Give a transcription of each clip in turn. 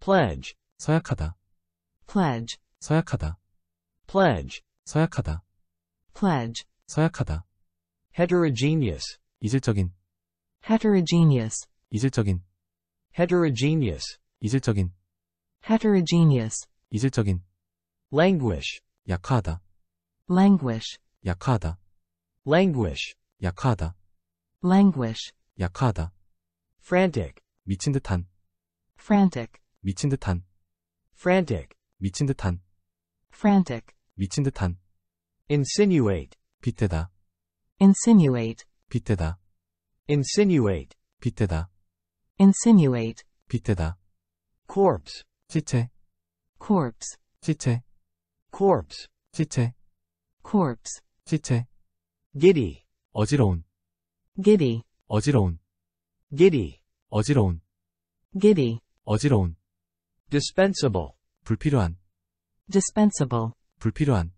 pledge 서약하다 pledge 서약하다 pledge 서약하다 pledge 서약하다 heterogeneous 이질적인 heterogeneous 이질적인 heterogeneous 이질적인 heterogeneous 이질적인 languish 약화하다 languish 약화하다 languish 약화하다 languish 약화하다 frantic 미친 듯한 frantic 미친 듯한 frantic 미친 듯한 frantic 미친 듯한 insinuate 빗대다 insinuate 빗대다 insinuate 빗대다 insinuate 빗대다 corpse 지체 corpse 지체 corpse 지체 corpse 지체 giddy 어지러운 giddy 어지러운 giddy 어지러운 giddy 어지러운 dispensable 불필요한 dispensable 불필요한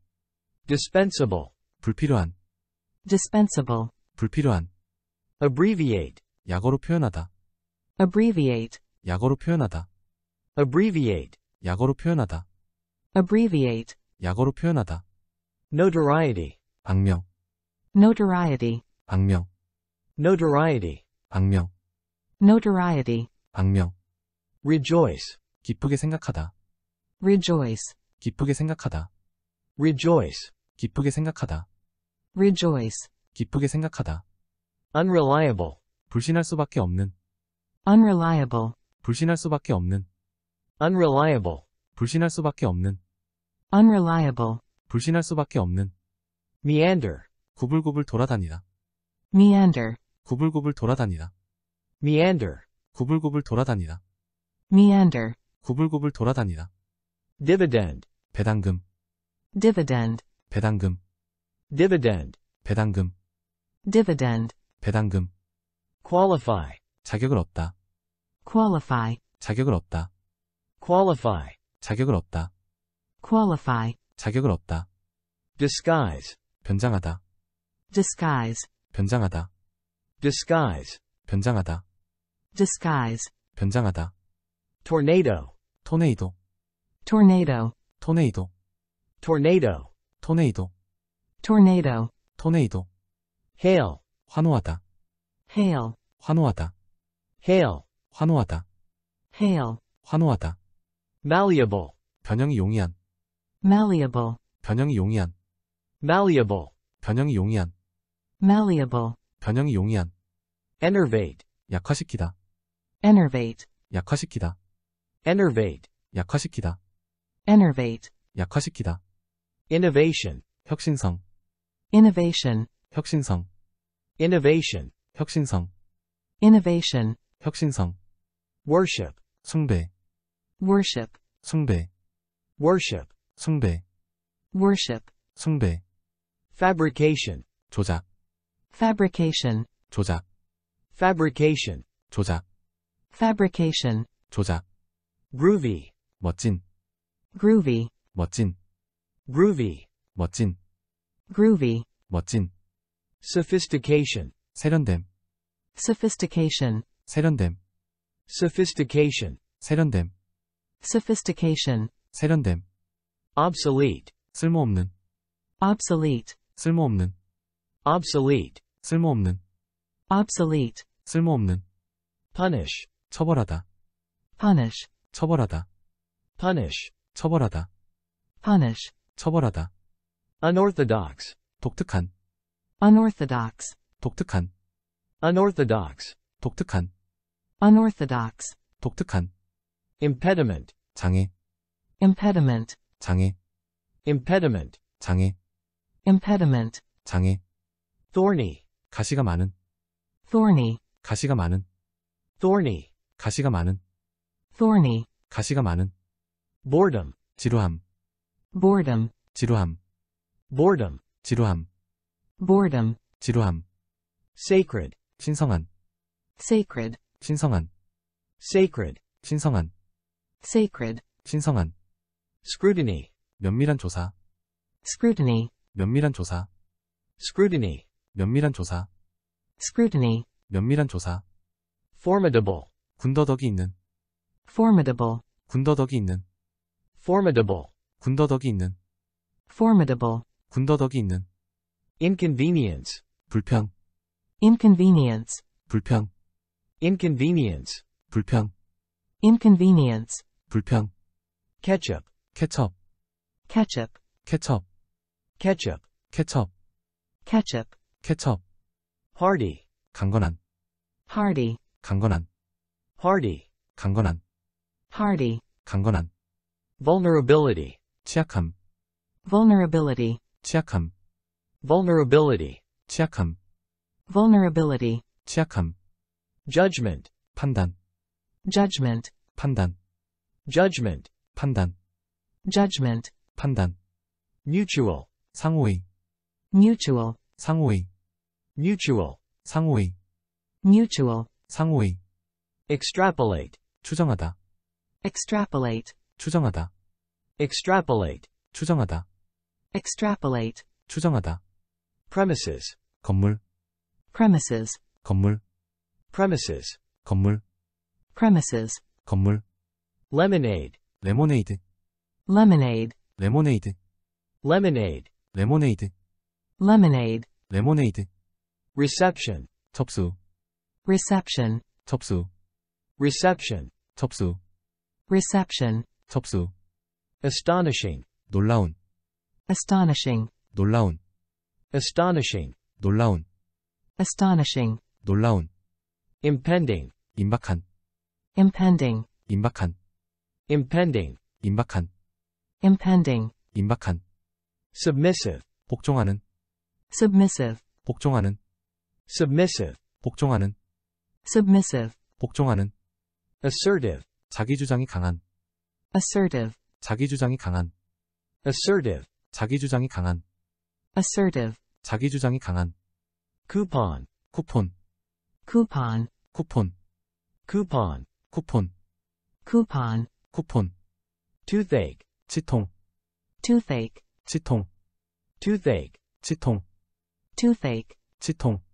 dispensable 불필요한 dispensable 불필요한 abbreviate 약어로 표현하다 abbreviate 약어로 표현하다 abbreviate 약어로 표현하다 abbreviate 약어로 표현하다 notoriety 방명 notoriety 방명 notoriety 방명 notoriety 방명 rejoice 기쁘게 생각하다. rejoice 기쁘게 생각하다. rejoice, 기쁘게 생각하다. rejoice 기쁘게 생각하다. unreliable, 불신할 수밖에 없는. unreliable 불신할 수밖에 없는. unreliable, 불신할 수밖에 없는. unreliable 불신할 수밖에 없는. meander, 구불구불 돌아다니다. meander 구불구불 돌아다니다. meander, 구불구불 돌아다니다. meander 구불구불 돌아다니다. dividend 배당금 dividend 배당금 dividend 배당금 dividend 배당금 qualify 자격을 얻다 qualify 자격을 얻다 qualify 자격을 얻다 qualify 자격을 얻다 disguise 변장하다 disguise 변장하다 disguise 변장하다 disguise 변장하다 tornado 토네이도 tornado 토네이도 tornado 토네이도 tornado 토네이도 hail 환호하다 hail 환호하다 hail 환호하다 hail 환호하다 malleable 변형이 용이한 malleable 변형이 용이한 malleable 변형이 용이한 malleable 변형이 용이한 enervate 약화시키다 enervate 약화시키다 enervate 약화시키다 enervate 약화시키다 innovation 혁신성 innovation 혁신성 innovation 혁신성 innovation 혁신성 worship 숭배 worship 숭배 worship 숭배 worship 숭배 fabrication 조작 fabrication 조작 fabrication 조작 fabrication 조작 groovy 멋진 groovy 멋진 groovy 멋진 groovy 멋진 sophistication 세련됨 sophistication 세련됨 sophistication 세련됨 sophistication 세련됨 obsolete 쓸모없는 obsolete 쓸모없는 obsolete 쓸모없는 obsolete 쓸모없는 punish 처벌하다 punish 처벌하다. punish 처벌하다. punish 처벌하다. unorthodox 독특한 unorthodox 독특한 unorthodox 독특한 unorthodox 독특한 impediment 장애 impediment 장애 impediment 장애 impediment 장애 thorny 가시가 많은 thorny 가시가 많은 thorny 가시가 많은 thorny, 가시가 많은 boredom, 지루함 boredom, 지루함 boredom, 지루함 boredom, 지루함 sacred, 신성한 sacred, 신성한 sacred, 신성한 sacred, 신성한 scrutiny, 면밀한 조사 scrutiny, 면밀한 조사 scrutiny, 면밀한 조사 scrutiny, 면밀한 조사 formidable, 군더더기 있는 formidable 군더더기 있는 formidable 군더더기 있는 formidable 군더더기 있는 inconvenience 불편 inconvenience 불편 inconvenience 불편 inconvenience 불편 ketchup 케첩 ketchup 케첩 ketchup 케첩 ketchup 케첩 hardy 강건한 hardy 강건한 hardy 강건한 hardy, 강건한, vulnerability, 취약함, vulnerability, 취약함, vulnerability, 취약함, vulnerability, 취약함, judgment, 판단, judgment, 판단, judgment, 판단, judgment, 판단, mutual, 상호의, mutual, 상호의, mutual, 상호의, mutual, 상호의, extrapolate, 추정하다, extrapolate 추정하다 extrapolate 추정하다 extrapolate 추정하다 premises 건물 premises 건물 premises 건물 premises 건물 lemonade 레모네이드 lemonade 레모네이드 lemonade 레모네이드 lemonade 레모네이드 reception 접수 reception 접수 reception 접수 reception 접수 astonishing 놀라운 astonishing 놀라운 astonishing 놀라운 astonishing 놀라운 impending 임박한 impending 임박한 impending 임박한 impending 임박한 submissive 복종하는 submissive 복종하는 submissive 복종하는 submissive 복종하는 assertive 자기 주장이 강한 assertive 자기 주장이 강한 assertive 자기 주장이 강한 assertive 자기 주장이 강한 coupon 쿠폰 coupon 쿠폰 coupon 쿠폰 coupon 쿠폰 toothache 치통 toothache 치통 toothache 치통 toothache 치통